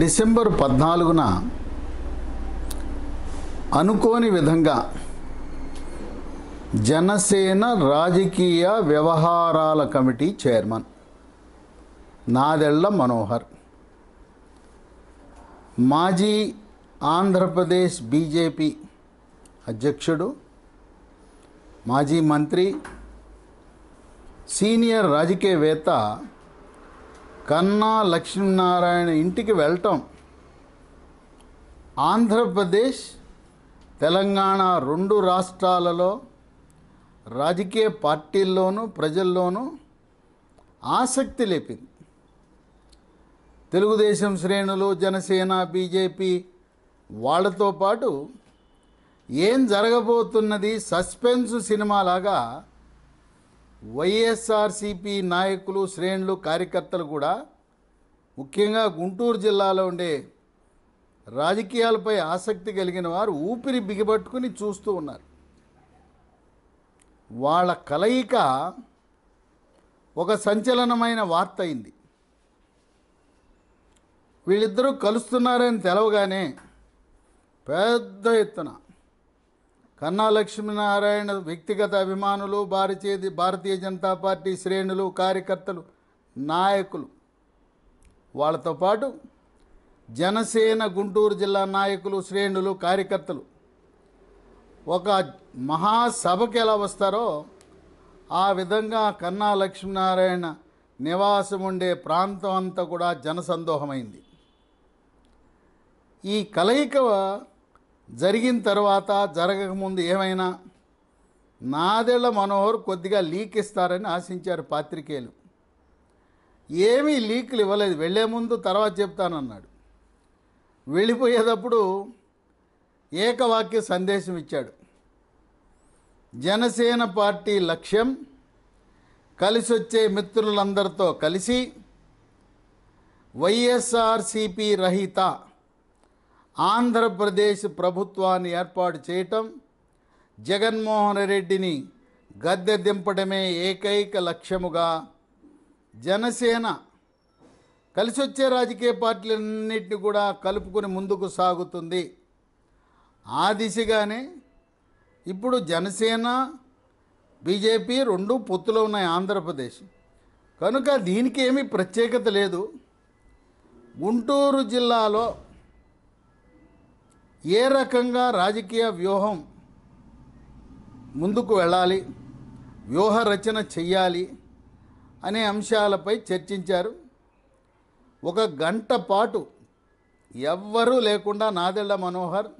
December పద్నాలుగున అనుకోని విధంగా జనసేన రాజకీయ వ్యవహారాల కమిటీ చైర్మన్ నాదెళ్ల మనోహర్ మాజీ ఆంధ్రప్రదేశ్ బీజేపీ అధ్యక్షుడు మాజీ మంత్రి సీనియర్ రాజకీయవేత్త కన్నా లక్ష్మీనారాయణ ఇంటికి వెళ్ళటం ఆంధ్రప్రదేశ్ తెలంగాణ రెండు రాష్ట్రాలలో రాజకీయ పార్టీల్లోనూ ప్రజల్లోనూ ఆసక్తి లేపింది తెలుగుదేశం శ్రేణులు జనసేన బీజేపీ వాళ్ళతో పాటు ఏం జరగబోతున్నది సస్పెన్స్ సినిమాలాగా వైఎస్ఆర్సిపి నాయకులు శ్రేణులు కార్యకర్తలు కూడా ముఖ్యంగా గుంటూరు జిల్లాలో ఉండే రాజకీయాలపై ఆసక్తి కలిగిన వారు ఊపిరి బిగబట్టుకుని చూస్తూ ఉన్నారు వాళ్ళ కలయిక ఒక సంచలనమైన వార్త అయింది వీళ్ళిద్దరూ కలుస్తున్నారని తెలవగానే పెద్ద ఎత్తున కన్నా లక్ష్మీనారాయణ వ్యక్తిగత అభిమానులు భారతీయ భారతీయ జనతా పార్టీ శ్రేణులు కార్యకర్తలు నాయకులు వాళ్ళతో పాటు జనసేన గుంటూరు జిల్లా నాయకులు శ్రేణులు కార్యకర్తలు ఒక మహాసభకి ఎలా వస్తారో ఆ విధంగా కన్నా లక్ష్మీనారాయణ నివాసం ఉండే ప్రాంతం అంతా కూడా జనసందోహమైంది ఈ కలయిక జరిగిన తర్వాత జరగకముందు ఏమైనా నాదెళ్ల మనోహర్ కొద్దిగా లీక్ ఇస్తారని ఆశించారు పాత్రికేయులు ఏమీ లీక్లు ఇవ్వలేదు వెళ్లే ముందు తర్వాత చెప్తానన్నాడు వెళ్ళిపోయేటప్పుడు ఏకవాక్య సందేశం ఇచ్చాడు జనసేన పార్టీ లక్ష్యం కలిసి వచ్చే మిత్రులందరితో కలిసి వైఎస్ఆర్సిపి రహిత ఆంధ్రప్రదేశ్ ప్రభుత్వాన్ని ఏర్పాటు చేయటం జగన్మోహన్ రెడ్డిని గద్దె దింపడమే ఏకైక లక్ష్యముగా జనసేన కలిసొచ్చే రాజకీయ పార్టీలన్నింటినీ కూడా కలుపుకొని ముందుకు సాగుతుంది ఆ దిశగానే ఇప్పుడు జనసేన బీజేపీ రెండు పొత్తులో ఉన్నాయి ఆంధ్రప్రదేశ్ కనుక దీనికి ఏమీ ప్రత్యేకత లేదు గుంటూరు జిల్లాలో ఏ రకంగా రాజకీయ వ్యూహం ముందుకు వెళ్ళాలి వ్యూహ రచన చెయ్యాలి అనే అంశాలపై చర్చించారు ఒక గంట పాటు ఎవ్వరూ లేకుండా నాదెళ్ల మనోహర్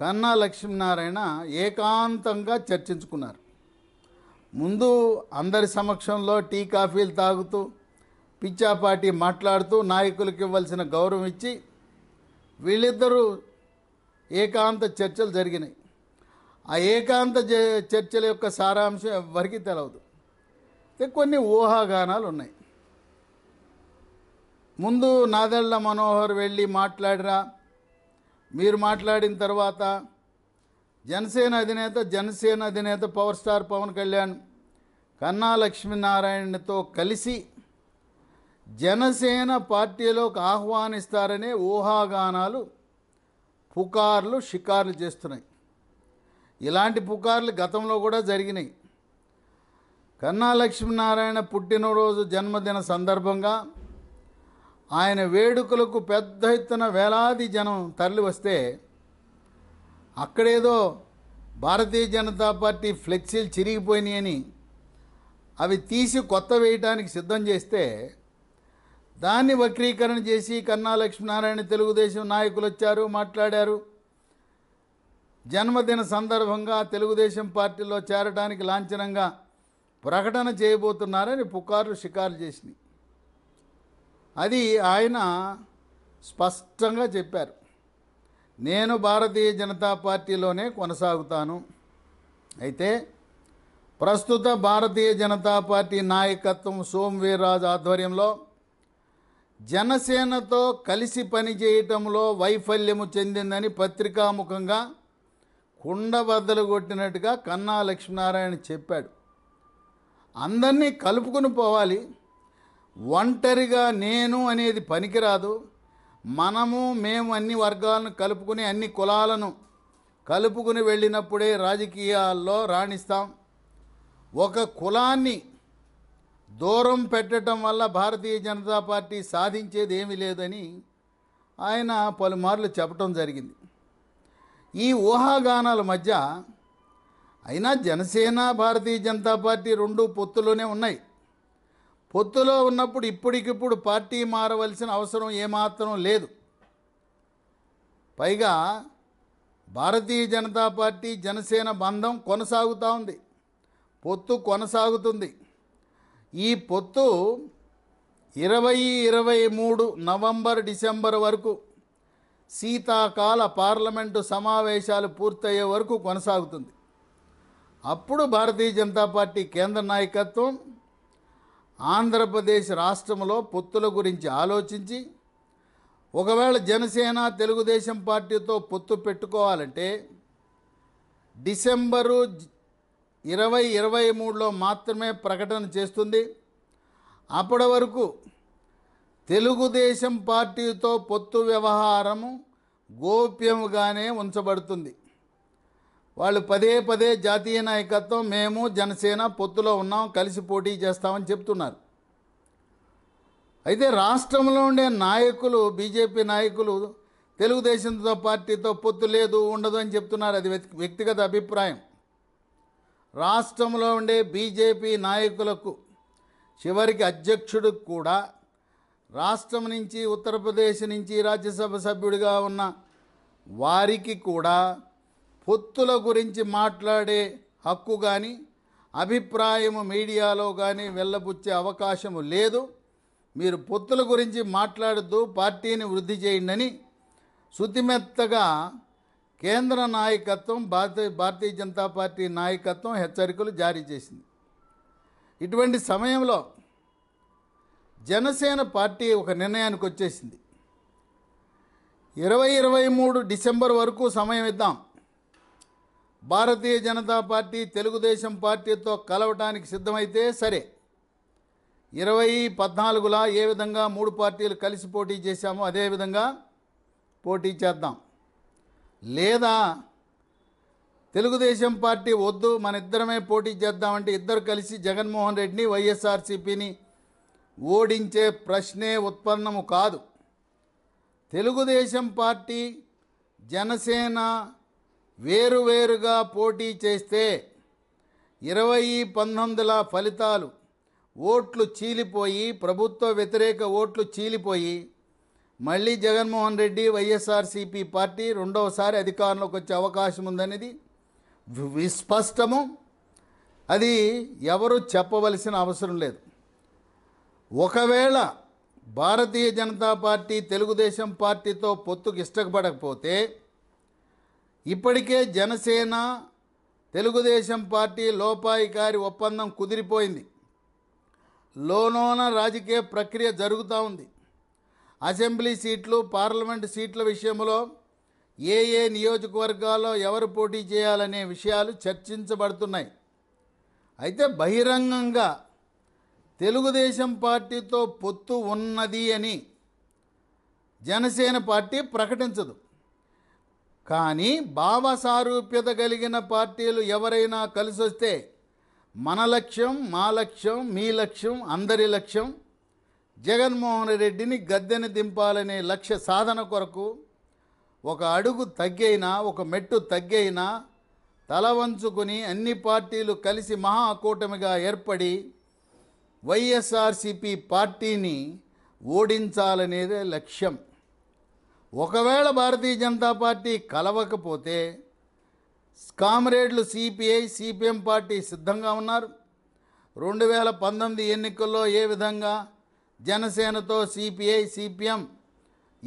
కన్నా లక్ష్మీనారాయణ ఏకాంతంగా చర్చించుకున్నారు ముందు అందరి సమక్షంలో టీ కాఫీలు తాగుతూ పిచ్చాపాటి మాట్లాడుతూ నాయకులకు ఇవ్వాల్సిన గౌరవం ఇచ్చి వీళ్ళిద్దరూ ఏకాంత చర్చలు జరిగినాయి ఆ ఏకాంత చర్చల యొక్క సారాంశం ఎవరికి తెలవదు కొన్ని ఊహాగానాలు ఉన్నాయి ముందు నాదెళ్ళ మనోహర్ వెళ్ళి మాట్లాడిరా మీరు మాట్లాడిన తర్వాత జనసేన అధినేత జనసేన అధినేత పవర్ స్టార్ పవన్ కళ్యాణ్ కన్నా లక్ష్మీనారాయణతో కలిసి జనసేన పార్టీలోకి ఆహ్వానిస్తారనే ఊహాగానాలు పుకార్లు షికార్లు చేస్తున్నాయి ఇలాంటి పుకార్లు గతంలో కూడా జరిగినాయి కన్నా లక్ష్మీనారాయణ పుట్టినరోజు జన్మదిన సందర్భంగా ఆయన వేడుకలకు పెద్ద ఎత్తున వేలాది జనం తరలి వస్తే అక్కడేదో భారతీయ జనతా పార్టీ ఫ్లెక్సీలు చిరిగిపోయినాయని అవి తీసి కొత్త వేయటానికి సిద్ధం చేస్తే దాన్ని వక్రీకరణ చేసి కన్నా లక్ష్మీనారాయణ తెలుగుదేశం నాయకులు వచ్చారు మాట్లాడారు జన్మదిన సందర్భంగా తెలుగుదేశం పార్టీలో చేరడానికి లాంఛనంగా ప్రకటన చేయబోతున్నారని పుకార్లు షికారు చేసినాయి అది ఆయన స్పష్టంగా చెప్పారు నేను భారతీయ జనతా పార్టీలోనే కొనసాగుతాను అయితే ప్రస్తుత భారతీయ జనతా పార్టీ నాయకత్వం సోమవీర్రాజు ఆధ్వర్యంలో జనసేనతో కలిసి పనిచేయటంలో వైఫల్యము చెందిందని పత్రికాముఖంగా కుండబద్దలు కొట్టినట్టుగా కన్నా లక్ష్మీనారాయణ చెప్పాడు అందరినీ కలుపుకుని పోవాలి ఒంటరిగా నేను అనేది పనికిరాదు మనము మేము అన్ని వర్గాలను కలుపుకుని అన్ని కులాలను కలుపుకుని వెళ్ళినప్పుడే రాజకీయాల్లో రాణిస్తాం ఒక కులాన్ని దూరం పెట్టడం వల్ల భారతీయ జనతా పార్టీ సాధించేది ఏమీ లేదని ఆయన పలుమార్లు చెప్పడం జరిగింది ఈ ఊహాగానాల మధ్య అయినా జనసేన భారతీయ జనతా పార్టీ రెండు పొత్తులోనే ఉన్నాయి పొత్తులో ఉన్నప్పుడు ఇప్పటికిప్పుడు పార్టీ మారవలసిన అవసరం ఏమాత్రం లేదు పైగా భారతీయ జనతా పార్టీ జనసేన బంధం కొనసాగుతూ ఉంది పొత్తు కొనసాగుతుంది ఈ పొత్తు ఇరవై ఇరవై మూడు నవంబర్ డిసెంబర్ వరకు శీతాకాల పార్లమెంటు సమావేశాలు పూర్తయ్యే వరకు కొనసాగుతుంది అప్పుడు భారతీయ జనతా పార్టీ కేంద్ర నాయకత్వం ఆంధ్రప్రదేశ్ రాష్ట్రంలో పొత్తుల గురించి ఆలోచించి ఒకవేళ జనసేన తెలుగుదేశం పార్టీతో పొత్తు పెట్టుకోవాలంటే డిసెంబరు ఇరవై ఇరవై మూడులో మాత్రమే ప్రకటన చేస్తుంది అప్పటి వరకు తెలుగుదేశం పార్టీతో పొత్తు వ్యవహారము గోప్యముగానే ఉంచబడుతుంది వాళ్ళు పదే పదే జాతీయ నాయకత్వం మేము జనసేన పొత్తులో ఉన్నాం కలిసి పోటీ చేస్తామని చెప్తున్నారు అయితే రాష్ట్రంలో ఉండే నాయకులు బీజేపీ నాయకులు తెలుగుదేశంతో పార్టీతో పొత్తు లేదు ఉండదు అని చెప్తున్నారు అది వ్యక్తిగత అభిప్రాయం రాష్ట్రంలో ఉండే బీజేపీ నాయకులకు చివరికి అధ్యక్షుడు కూడా రాష్ట్రం నుంచి ఉత్తరప్రదేశ్ నుంచి రాజ్యసభ సభ్యుడిగా ఉన్న వారికి కూడా పొత్తుల గురించి మాట్లాడే హక్కు కానీ అభిప్రాయము మీడియాలో కానీ వెళ్ళబుచ్చే అవకాశము లేదు మీరు పొత్తుల గురించి మాట్లాడుతూ పార్టీని వృద్ధి చేయండి అని శుతిమెత్తగా కేంద్ర నాయకత్వం భారతీయ భారతీయ జనతా పార్టీ నాయకత్వం హెచ్చరికలు జారీ చేసింది ఇటువంటి సమయంలో జనసేన పార్టీ ఒక నిర్ణయానికి వచ్చేసింది ఇరవై ఇరవై మూడు డిసెంబర్ వరకు సమయం ఇద్దాం భారతీయ జనతా పార్టీ తెలుగుదేశం పార్టీతో కలవటానికి సిద్ధమైతే సరే ఇరవై పద్నాలుగులా ఏ విధంగా మూడు పార్టీలు కలిసి పోటీ చేశామో అదేవిధంగా పోటీ చేద్దాం లేదా తెలుగుదేశం పార్టీ వద్దు మన ఇద్దరమే పోటీ చేద్దామంటే ఇద్దరు కలిసి జగన్మోహన్ రెడ్డిని వైఎస్ఆర్సీపీని ఓడించే ప్రశ్నే ఉత్పన్నము కాదు తెలుగుదేశం పార్టీ జనసేన వేరువేరుగా పోటీ చేస్తే ఇరవై పంతొమ్మిదిల ఫలితాలు ఓట్లు చీలిపోయి ప్రభుత్వ వ్యతిరేక ఓట్లు చీలిపోయి మళ్ళీ జగన్మోహన్ రెడ్డి వైఎస్ఆర్సీపీ పార్టీ రెండవసారి అధికారంలోకి వచ్చే అవకాశం ఉందనేది విస్పష్టము అది ఎవరు చెప్పవలసిన అవసరం లేదు ఒకవేళ భారతీయ జనతా పార్టీ తెలుగుదేశం పార్టీతో పొత్తుకు ఇష్టపడకపోతే ఇప్పటికే జనసేన తెలుగుదేశం పార్టీ లోపాయికారి ఒప్పందం కుదిరిపోయింది లోనోన రాజకీయ ప్రక్రియ జరుగుతూ ఉంది అసెంబ్లీ సీట్లు పార్లమెంట్ సీట్ల విషయంలో ఏ ఏ నియోజకవర్గాల్లో ఎవరు పోటీ చేయాలనే విషయాలు చర్చించబడుతున్నాయి అయితే బహిరంగంగా తెలుగుదేశం పార్టీతో పొత్తు ఉన్నది అని జనసేన పార్టీ ప్రకటించదు కానీ భావ సారూప్యత కలిగిన పార్టీలు ఎవరైనా కలిసొస్తే మన లక్ష్యం మా లక్ష్యం మీ లక్ష్యం అందరి లక్ష్యం జగన్మోహన్ రెడ్డిని గద్దెని దింపాలనే లక్ష్య సాధన కొరకు ఒక అడుగు తగ్గైనా ఒక మెట్టు తగ్గైనా తల వంచుకుని అన్ని పార్టీలు కలిసి మహాకూటమిగా ఏర్పడి వైఎస్ఆర్సిపి పార్టీని ఓడించాలనేదే లక్ష్యం ఒకవేళ భారతీయ జనతా పార్టీ కలవకపోతే కామ్రేడ్లు సిపిఐ సిపిఎం పార్టీ సిద్ధంగా ఉన్నారు రెండు వేల పంతొమ్మిది ఎన్నికల్లో ఏ విధంగా జనసేనతో సిపిఐ సిపిఎం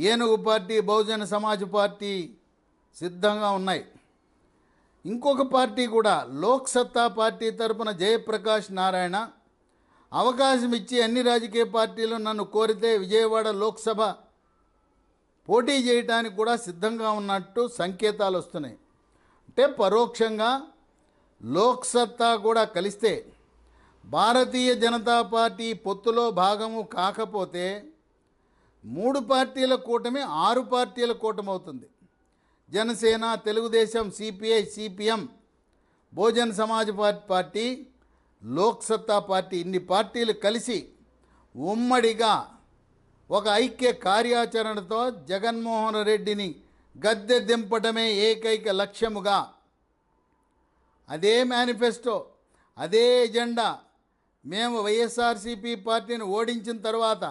ఏనుగు పార్టీ బహుజన సమాజ్ పార్టీ సిద్ధంగా ఉన్నాయి ఇంకొక పార్టీ కూడా లోక్సత్తా పార్టీ తరపున జయప్రకాష్ నారాయణ అవకాశం ఇచ్చి అన్ని రాజకీయ పార్టీలు నన్ను కోరితే విజయవాడ లోక్సభ పోటీ చేయడానికి కూడా సిద్ధంగా ఉన్నట్టు సంకేతాలు వస్తున్నాయి అంటే పరోక్షంగా లోక్సత్తా కూడా కలిస్తే భారతీయ జనతా పార్టీ పొత్తులో భాగము కాకపోతే మూడు పార్టీల కూటమి ఆరు పార్టీల కూటమి అవుతుంది Janasena Telugu Desam CPI CPM Bahujan Samaj party Loksatta party ఇన్ని పార్టీలు కలిసి ఉమ్మడిగా ఒక ఐక్య కార్యాచరణతో జగన్మోహన్ రెడ్డిని గద్దె దింపడమే ఏకైక లక్ష్యముగా అదే మేనిఫెస్టో అదే ఎజెండా మేము వైఎస్ఆర్సీపీ పార్టీని ఓడించిన తర్వాత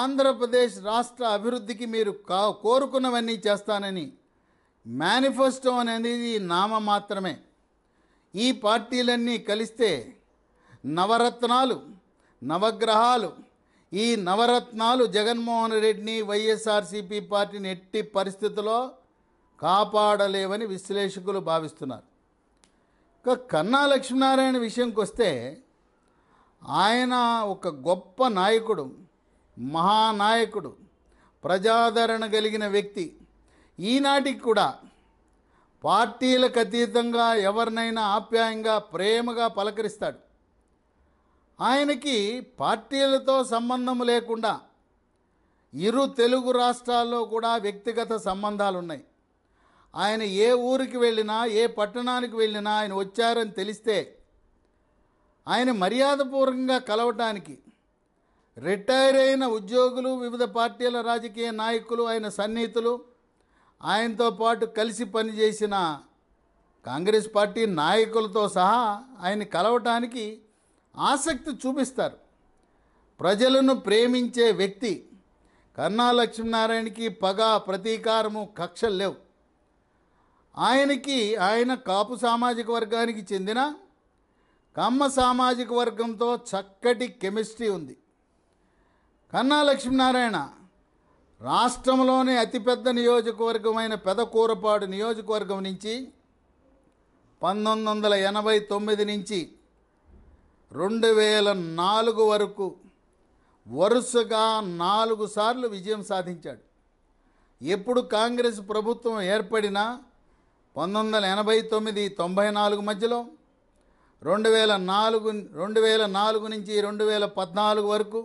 ఆంధ్రప్రదేశ్ రాష్ట్ర అభివృద్ధికి మీరు కా కోరుకున్నవన్నీ చేస్తానని మేనిఫెస్టో అనేది నామ మాత్రమే ఈ పార్టీలన్నీ కలిస్తే నవరత్నాలు నవగ్రహాలు ఈ నవరత్నాలు జగన్మోహన్ రెడ్డిని వైఎస్ఆర్సీపీ పార్టీని ఎట్టి పరిస్థితుల్లో కాపాడలేవని విశ్లేషకులు భావిస్తున్నారు ఇక కన్నా లక్ష్మీనారాయణ విషయంకి వస్తే ఆయన ఒక గొప్ప నాయకుడు మహానాయకుడు ప్రజాదరణ కలిగిన వ్యక్తి ఈనాటికి కూడా పార్టీలకు అతీతంగా ఎవరినైనా ఆప్యాయంగా ప్రేమగా పలకరిస్తాడు ఆయనకి పార్టీలతో సంబంధం లేకుండా ఇరు తెలుగు రాష్ట్రాల్లో కూడా వ్యక్తిగత సంబంధాలు ఉన్నాయి ఆయన ఏ ఊరికి వెళ్ళినా ఏ పట్టణానికి వెళ్ళినా ఆయన వచ్చారని తెలిస్తే ఆయన మర్యాదపూర్వకంగా కలవటానికి రిటైర్ అయిన ఉద్యోగులు వివిధ పార్టీల రాజకీయ నాయకులు ఆయన సన్నిహితులు ఆయనతో పాటు కలిసి పనిచేసిన కాంగ్రెస్ పార్టీ నాయకులతో సహా ఆయన కలవటానికి ఆసక్తి చూపిస్తారు ప్రజలను ప్రేమించే వ్యక్తి కన్నా లక్ష్మీనారాయణకి పగ ప్రతీకారము కక్షలు లేవు ఆయనకి ఆయన కాపు సామాజిక వర్గానికి చెందిన కమ్మ సామాజిక వర్గంతో చక్కటి కెమిస్ట్రీ ఉంది కన్నా లక్ష్మీనారాయణ రాష్ట్రంలోనే అతిపెద్ద నియోజకవర్గమైన పెదకూరపాడు నియోజకవర్గం నుంచి పంతొమ్మిది వందల ఎనభై తొమ్మిది నుంచి రెండు వేల నాలుగు వరకు వరుసగా నాలుగు సార్లు విజయం సాధించాడు ఎప్పుడు కాంగ్రెస్ ప్రభుత్వం ఏర్పడినా పంతొమ్మిది వందల ఎనభై తొమ్మిది తొంభై నాలుగు మధ్యలో రెండు వేల నాలుగు రెండు వేల నాలుగు నుంచి రెండు వేల పద్నాలుగు వరకు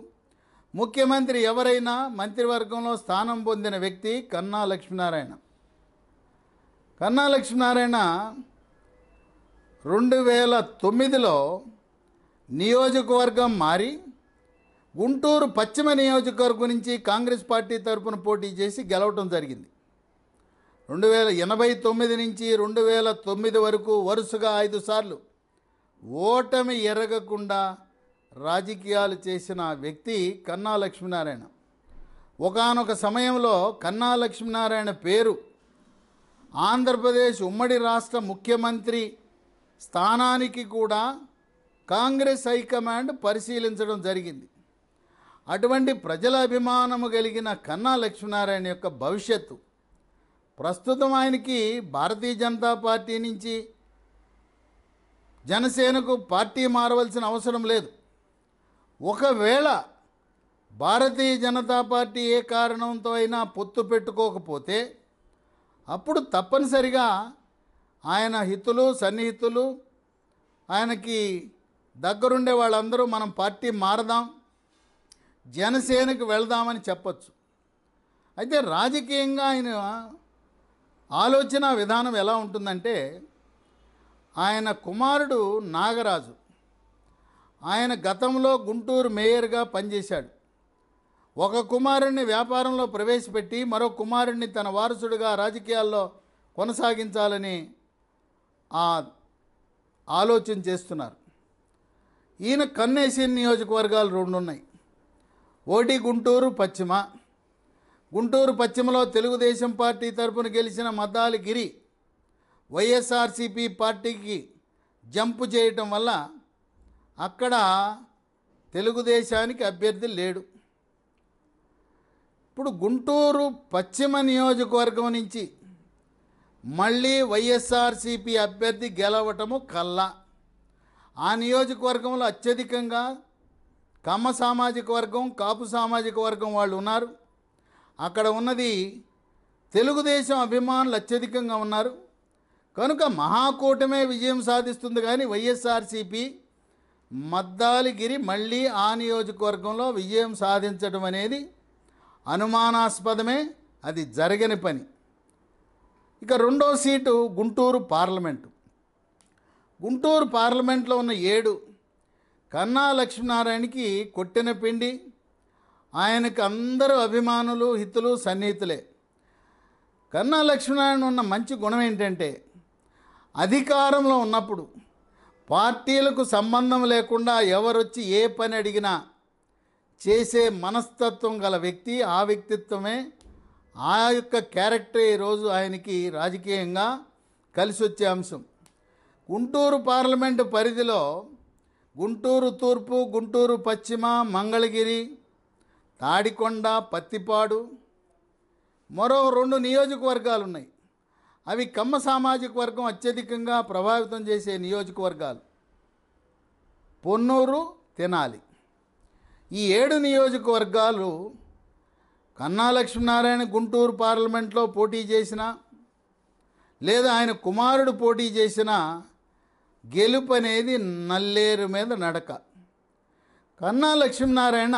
ముఖ్యమంత్రి ఎవరైనా మంత్రివర్గంలో స్థానం పొందిన వ్యక్తి కన్నా లక్ష్మీనారాయణ కన్నా లక్ష్మీనారాయణ రెండు వేల తొమ్మిదిలో నియోజకవర్గం మారి గుంటూరు పశ్చిమ నియోజకవర్గం నుంచి కాంగ్రెస్ పార్టీ తరఫున పోటీ చేసి గెలవటం జరిగింది రెండు వేల ఎనభై తొమ్మిది నుంచి రెండు వేల తొమ్మిది వరకు వరుసగా ఐదు సార్లు ఓటమి ఎరగకుండా రాజకీయాలు చేసిన వ్యక్తి కన్నా లక్ష్మీనారాయణ ఒకనొక సమయంలో కన్నా లక్ష్మీనారాయణ పేరు ఆంధ్రప్రదేశ్ ఉమ్మడి రాష్ట్ర ముఖ్యమంత్రి స్థానానికి కూడా కాంగ్రెస్ హైకమాండ్ పరిశీలించడం జరిగింది అటువంటి ప్రజల అభిమానము కలిగిన కన్నా లక్ష్మీనారాయణ యొక్క భవిష్యత్తు ప్రస్తుతం ఆయనకి భారతీయ జనతా పార్టీ నుంచి జనసేనకు పార్టీ మారవలసిన అవసరం లేదు ఒకవేళ భారతీయ జనతా పార్టీ ఏ కారణంతో అయినా పొత్తు పెట్టుకోకపోతే అప్పుడు తప్పనిసరిగా ఆయన హితులు సన్నిహితులు ఆయనకి దగ్గరుండే వాళ్ళందరూ మనం పార్టీ మారదాం జనసేనకు వెళదామని చెప్పచ్చు అయితే రాజకీయంగా ఆయన ఆలోచన విధానం ఎలా ఉంటుందంటే ఆయన కుమారుడు నాగరాజు ఆయన గతంలో గుంటూరు మేయర్గా పనిచేశాడు ఒక కుమారుణ్ణి వ్యాపారంలో ప్రవేశపెట్టి మరో కుమారుణ్ణి తన వారసుడిగా రాజకీయాల్లో కొనసాగించాలని ఆ ఆలోచన చేస్తున్నారు ఈయన కన్నేసిన నియోజకవర్గాలు రెండు ఉన్నాయి ఓటి గుంటూరు పశ్చిమ గుంటూరు పశ్చిమలో తెలుగుదేశం పార్టీ తరపున గెలిచిన మద్దాలి గిరి వైఎస్ఆర్సీపీ పార్టీకి జంపు చేయటం వల్ల అక్కడ తెలుగుదేశానికి అభ్యర్థి లేడు ఇప్పుడు గుంటూరు పశ్చిమ నియోజకవర్గం నుంచి మళ్ళీ వైఎస్ఆర్సీపీ అభ్యర్థి గెలవటము కల్లా ఆ నియోజకవర్గంలో అత్యధికంగా కమ్మ సామాజిక వర్గం కాపు సామాజిక వర్గం వాళ్ళు ఉన్నారు అక్కడ ఉన్నది తెలుగుదేశం అభిమానులు అత్యధికంగా ఉన్నారు కనుక మహాకూటమే విజయం సాధిస్తుంది కానీ వైఎస్ఆర్సీపీ మద్దాలిగిరి మళ్ళీ ఆ నియోజకవర్గంలో విజయం సాధించడం అనేది అనుమానాస్పదమే అది జరగని పని ఇక రెండో సీటు గుంటూరు పార్లమెంటు గుంటూరు పార్లమెంట్లో ఉన్న ఏడు కన్నా లక్ష్మీనారాయణకి కొట్టిన పిండి ఆయనకు అందరూ అభిమానులు హితులు సన్నిహితులే కన్నా లక్ష్మీనారాయణ ఉన్న మంచి గుణం ఏంటంటే అధికారంలో ఉన్నప్పుడు పార్టీలకు సంబంధం లేకుండా ఎవరొచ్చి ఏ పని అడిగినా చేసే మనస్తత్వం గల వ్యక్తి ఆ వ్యక్తిత్వమే ఆ యొక్క క్యారెక్టర్ ఈరోజు ఆయనకి రాజకీయంగా కలిసి వచ్చే అంశం గుంటూరు పార్లమెంటు పరిధిలో గుంటూరు తూర్పు గుంటూరు పశ్చిమ మంగళగిరి తాడికొండ పత్తిపాడు మరో రెండు నియోజకవర్గాలు ఉన్నాయి అవి కమ్మ సామాజిక వర్గం అత్యధికంగా ప్రభావితం చేసే నియోజకవర్గాలు పొన్నూరు తినాలి ఈ ఏడు నియోజకవర్గాలు కన్నా లక్ష్మీనారాయణ గుంటూరు పార్లమెంట్లో పోటీ చేసిన లేదా ఆయన కుమారుడు పోటీ చేసిన గెలుపు అనేది నల్లేరు మీద నడక కన్నా లక్ష్మీనారాయణ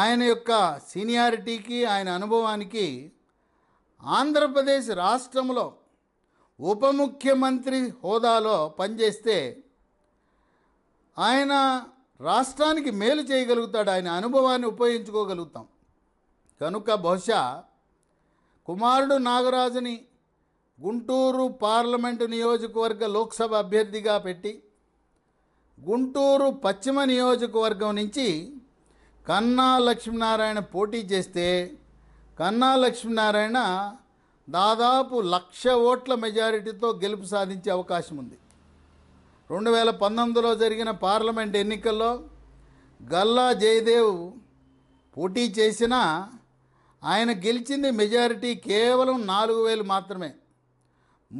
ఆయన యొక్క సీనియారిటీకి ఆయన అనుభవానికి ఆంధ్రప్రదేశ్ రాష్ట్రంలో ఉప ముఖ్యమంత్రి హోదాలో పనిచేస్తే ఆయన రాష్ట్రానికి మేలు చేయగలుగుతాడు ఆయన అనుభవాన్ని ఉపయోగించుకోగలుగుతాం కనుక బహుశా కుమారుడు నాగరాజుని గుంటూరు పార్లమెంటు నియోజకవర్గ లోక్సభ అభ్యర్థిగా పెట్టి గుంటూరు పశ్చిమ నియోజకవర్గం నుంచి కన్నా లక్ష్మీనారాయణ పోటీ చేస్తే కన్నా లక్ష్మీనారాయణ దాదాపు లక్ష ఓట్ల మెజారిటీతో గెలుపు సాధించే అవకాశం ఉంది రెండు వేల పంతొమ్మిదిలో జరిగిన పార్లమెంట్ ఎన్నికల్లో గల్లా జయదేవ్ పోటీ చేసినా ఆయన గెలిచింది మెజారిటీ కేవలం నాలుగు వేలు మాత్రమే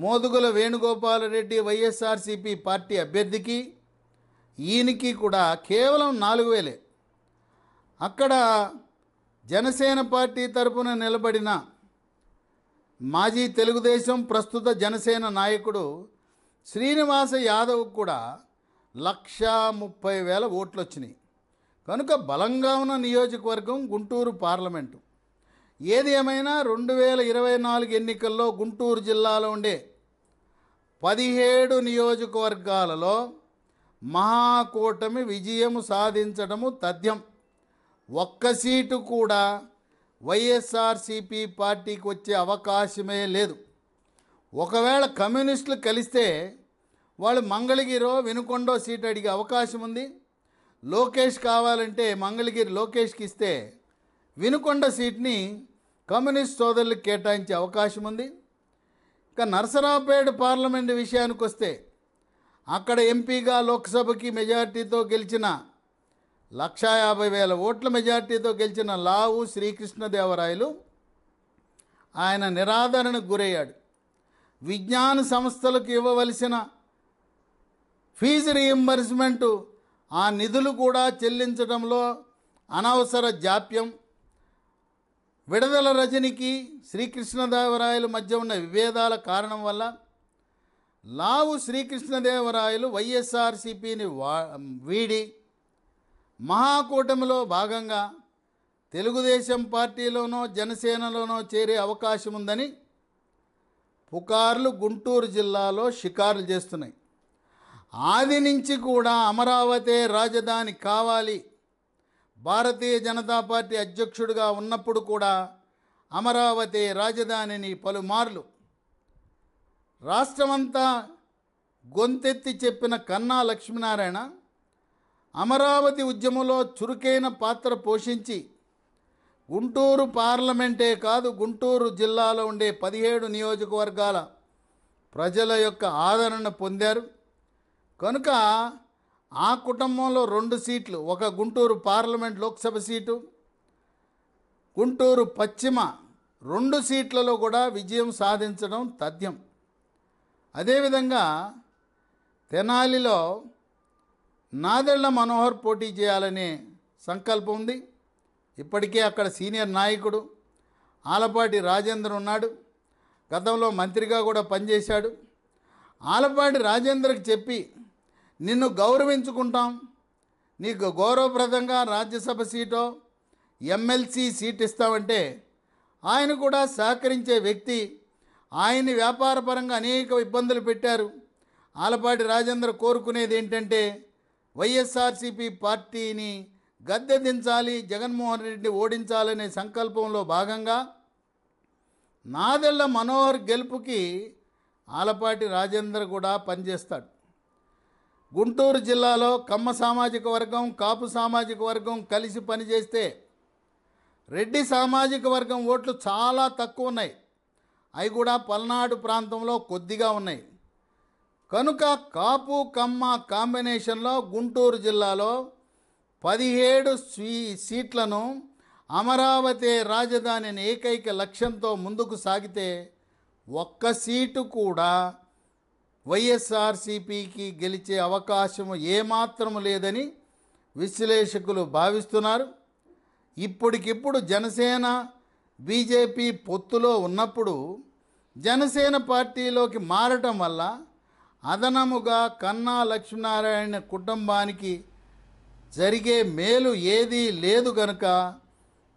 మోదుగుల వేణుగోపాలరెడ్డి వైఎస్ఆర్సీపీ పార్టీ అభ్యర్థికి ఈయనకి కూడా కేవలం నాలుగు వేలే అక్కడ జనసేన పార్టీ తరపున నిలబడిన మాజీ తెలుగుదేశం ప్రస్తుత జనసేన నాయకుడు శ్రీనివాస యాదవ్ కూడా లక్షా ముప్పై వేల ఓట్లు వచ్చినాయి కనుక బలంగా ఉన్న నియోజకవర్గం గుంటూరు పార్లమెంటు ఏది ఏమైనా రెండు వేల ఇరవై నాలుగు ఎన్నికల్లో గుంటూరు జిల్లాలో ఉండే పదిహేడు నియోజకవర్గాలలో మహాకూటమి విజయం సాధించడము తథ్యం ఒక్క సీటు కూడా వైఎస్ఆర్సిపి పార్టీకి వచ్చే అవకాశమే లేదు ఒకవేళ కమ్యూనిస్టులు కలిస్తే వాళ్ళు మంగళగిరో వినుకొండో సీట్ అడిగే అవకాశం ఉంది లోకేష్ కావాలంటే మంగళగిరి లోకేష్కి ఇస్తే వినుకొండ సీట్ని కమ్యూనిస్ట్ సోదరులకు కేటాయించే అవకాశం ఉంది ఇక నరసరావుపేట పార్లమెంటు విషయానికి వస్తే అక్కడ ఎంపీగా లోక్సభకి మెజార్టీతో గెలిచిన లక్షా యాభై వేల ఓట్ల మెజార్టీతో గెలిచిన లావు శ్రీకృష్ణదేవరాయలు ఆయన నిరాదరణకు గురయ్యాడు విజ్ఞాన సంస్థలకు ఇవ్వవలసిన ఫీజు రీఎంబర్స్మెంటు ఆ నిధులు కూడా చెల్లించడంలో అనవసర జాప్యం విడుదల రజనికి శ్రీకృష్ణదేవరాయలు మధ్య ఉన్న విభేదాల కారణం వల్ల లావు శ్రీకృష్ణదేవరాయలు వైఎస్ఆర్సిపిని వా వీడి మహాకూటమిలో భాగంగా తెలుగుదేశం పార్టీలోనో జనసేనలోనో చేరే అవకాశం ఉందని పుకార్లు గుంటూరు జిల్లాలో షికారులు చేస్తున్నాయి ఆది నుంచి కూడా అమరావతి రాజధాని కావాలి భారతీయ జనతా పార్టీ అధ్యక్షుడిగా ఉన్నప్పుడు కూడా అమరావతి రాజధానిని పలుమార్లు రాష్ట్రమంతా గొంతెత్తి చెప్పిన కన్నా లక్ష్మీనారాయణ అమరావతి ఉద్యమంలో చురుకైన పాత్ర పోషించి గుంటూరు పార్లమెంటే కాదు గుంటూరు జిల్లాలో ఉండే పదిహేడు నియోజకవర్గాల ప్రజల యొక్క ఆదరణ పొందారు కనుక ఆ కుటుంబంలో రెండు సీట్లు ఒక గుంటూరు పార్లమెంట్ లోక్సభ సీటు గుంటూరు పశ్చిమ రెండు సీట్లలో కూడా విజయం సాధించడం తథ్యం అదేవిధంగా తెనాలిలో నాదెళ్ల మనోహర్ పోటీ చేయాలనే సంకల్పం ఉంది ఇప్పటికే అక్కడ సీనియర్ నాయకుడు ఆలపాటి రాజేందర్ ఉన్నాడు గతంలో మంత్రిగా కూడా పనిచేశాడు ఆలపాటి రాజేందర్కి చెప్పి నిన్ను గౌరవించుకుంటాం నీకు గౌరవప్రదంగా రాజ్యసభ సీటో ఎమ్మెల్సీ సీట్ ఇస్తామంటే ఆయన కూడా సహకరించే వ్యక్తి ఆయన్ని వ్యాపారపరంగా అనేక ఇబ్బందులు పెట్టారు ఆలపాటి రాజేందర్ కోరుకునేది ఏంటంటే వైఎస్ఆర్సీపీ పార్టీని గద్దె దించాలి జగన్మోహన్ రెడ్డిని ఓడించాలనే సంకల్పంలో భాగంగా నాదెళ్ల మనోహర్ గెలుపుకి ఆలపాటి రాజేందర్ కూడా పనిచేస్తాడు గుంటూరు జిల్లాలో కమ్మ సామాజిక వర్గం కాపు సామాజిక వర్గం కలిసి పనిచేస్తే రెడ్డి సామాజిక వర్గం ఓట్లు చాలా తక్కువ ఉన్నాయి అవి కూడా పల్నాడు ప్రాంతంలో కొద్దిగా ఉన్నాయి కనుక కాపు కమ్మ కాంబినేషన్లో గుంటూరు జిల్లాలో పదిహేడు స్వీ సీట్లను అమరావతి రాజధానిని ఏకైక లక్ష్యంతో ముందుకు సాగితే ఒక్క సీటు కూడా వైఎస్ఆర్సీపీకి గెలిచే అవకాశం ఏమాత్రం లేదని విశ్లేషకులు భావిస్తున్నారు ఇప్పటికిప్పుడు జనసేన బీజేపీ పొత్తులో ఉన్నప్పుడు జనసేన పార్టీలోకి మారటం వల్ల అదనముగా కన్నా లక్ష్మీనారాయణ కుటుంబానికి జరిగే మేలు ఏదీ లేదు గనుక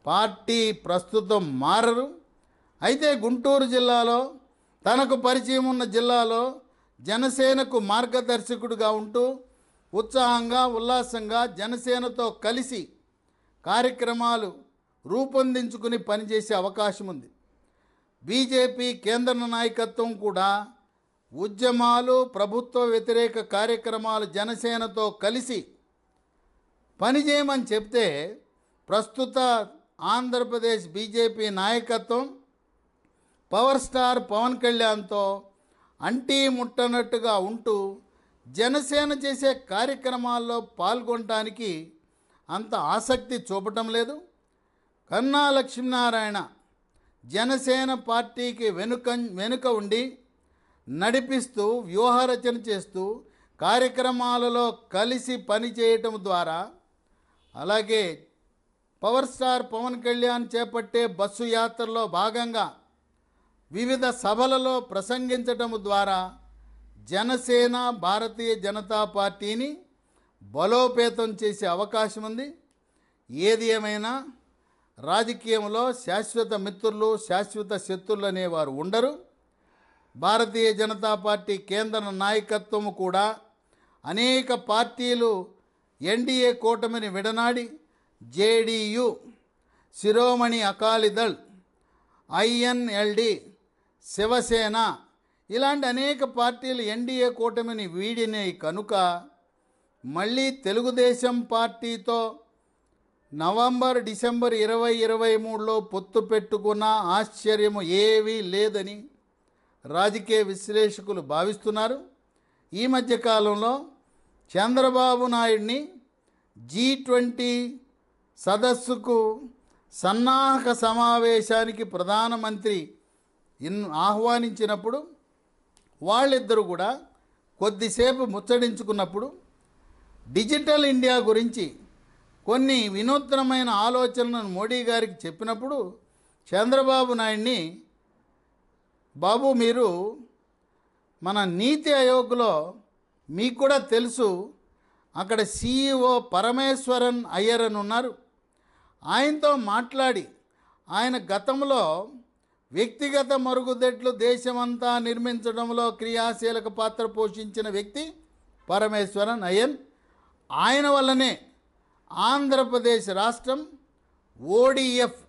పార్టీ ప్రస్తుతం మారరు అయితే గుంటూరు జిల్లాలో తనకు పరిచయం ఉన్న జిల్లాలో జనసేనకు మార్గదర్శకుడిగా ఉంటూ ఉత్సాహంగా ఉల్లాసంగా జనసేనతో కలిసి కార్యక్రమాలు రూపొందించుకుని పనిచేసే అవకాశం ఉంది బీజేపీ కేంద్ర నాయకత్వం కూడా ఉద్యమాలు ప్రభుత్వ వ్యతిరేక కార్యక్రమాలు జనసేనతో కలిసి పనిచేయమని చెప్తే ప్రస్తుత ఆంధ్రప్రదేశ్ బీజేపీ నాయకత్వం పవర్ స్టార్ పవన్ కళ్యాణ్తో అంటీ ముట్టనట్టుగా ఉంటూ జనసేన చేసే కార్యక్రమాల్లో పాల్గొనడానికి అంత ఆసక్తి చూపటం లేదు కన్నా లక్ష్మీనారాయణ జనసేన పార్టీకి వెనుక వెనుక ఉండి నడిపిస్తూ వ్యూహరచన చేస్తూ కార్యక్రమాలలో కలిసి పనిచేయటం ద్వారా అలాగే పవర్ స్టార్ పవన్ కళ్యాణ్ చేపట్టే బస్సు యాత్రలో భాగంగా వివిధ సభలలో ప్రసంగించటం ద్వారా జనసేన భారతీయ జనతా పార్టీని బలోపేతం చేసే అవకాశం ఉంది ఏది ఏమైనా రాజకీయంలో శాశ్వత మిత్రులు శాశ్వత శత్రులు అనేవారు ఉండరు భారతీయ జనతా పార్టీ కేంద్ర నాయకత్వం కూడా అనేక పార్టీలు ఎన్డీఏ కూటమిని విడనాడి జేడియు శిరోమణి అకాలీదళ్ ఐఎన్ఎల్డి శివసేన ఇలాంటి అనేక పార్టీలు ఎన్డీఏ కూటమిని వీడినాయి కనుక మళ్ళీ తెలుగుదేశం పార్టీతో నవంబర్ డిసెంబర్ ఇరవై ఇరవై మూడులో పొత్తు పెట్టుకున్న ఆశ్చర్యము ఏవీ లేదని రాజకీయ విశ్లేషకులు భావిస్తున్నారు ఈ మధ్యకాలంలో చంద్రబాబు నాయుడిని జీ ట్వంటీ సదస్సుకు సన్నాహక సమావేశానికి ప్రధానమంత్రి ఇన్ ఆహ్వానించినప్పుడు వాళ్ళిద్దరూ కూడా కొద్దిసేపు ముచ్చడించుకున్నప్పుడు డిజిటల్ ఇండియా గురించి కొన్ని వినూత్నమైన ఆలోచనలను మోడీ గారికి చెప్పినప్పుడు చంద్రబాబు నాయుడిని బాబు మీరు మన నీతి ఆయోగ్లో మీకు కూడా తెలుసు అక్కడ సీఈఓ e పరమేశ్వరన్ అయ్యర్ అని ఉన్నారు ఆయనతో మాట్లాడి ఆయన గతంలో వ్యక్తిగత మరుగుదొడ్లు దేశమంతా నిర్మించడంలో క్రియాశీలక పాత్ర పోషించిన వ్యక్తి పరమేశ్వరన్ అయ్యన్ ఆయన వల్లనే ఆంధ్రప్రదేశ్ రాష్ట్రం ఓడిఎఫ్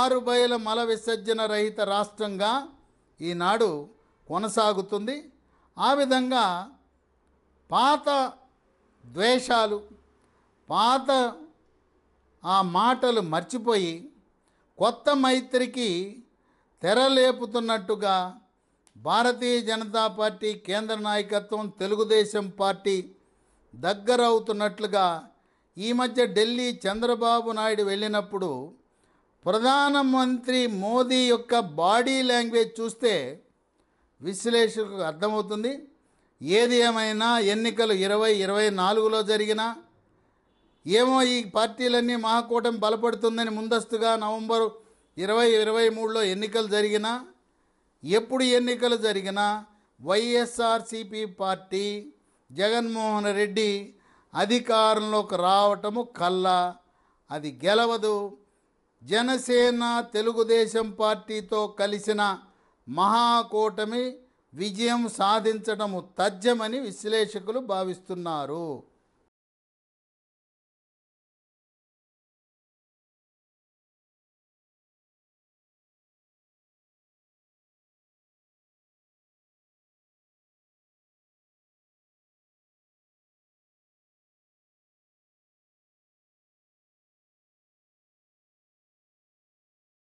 ఆరు బయల మల విసర్జన రహిత రాష్ట్రంగా ఈనాడు కొనసాగుతుంది ఆ విధంగా పాత ద్వేషాలు పాత ఆ మాటలు మర్చిపోయి కొత్త మైత్రికి తెరలేపుతున్నట్టుగా భారతీయ జనతా పార్టీ కేంద్ర నాయకత్వం తెలుగుదేశం పార్టీ దగ్గరవుతున్నట్లుగా ఈ మధ్య ఢిల్లీ చంద్రబాబు నాయుడు వెళ్ళినప్పుడు ప్రధానమంత్రి మోదీ యొక్క బాడీ లాంగ్వేజ్ చూస్తే విశ్లేషకు అర్థమవుతుంది ఏది ఏమైనా ఎన్నికలు ఇరవై ఇరవై నాలుగులో జరిగిన ఏమో ఈ పార్టీలన్నీ మహాకూటమి బలపడుతుందని ముందస్తుగా నవంబర్ ఇరవై ఇరవై మూడులో ఎన్నికలు జరిగినా ఎప్పుడు ఎన్నికలు జరిగినా వైఎస్ఆర్సిపి పార్టీ జగన్మోహన్ రెడ్డి అధికారంలోకి రావటము కల్లా అది గెలవదు జనసేన తెలుగుదేశం పార్టీతో కలిసిన మహాకూటమి విజయం సాధించడము తథ్యమని విశ్లేషకులు భావిస్తున్నారు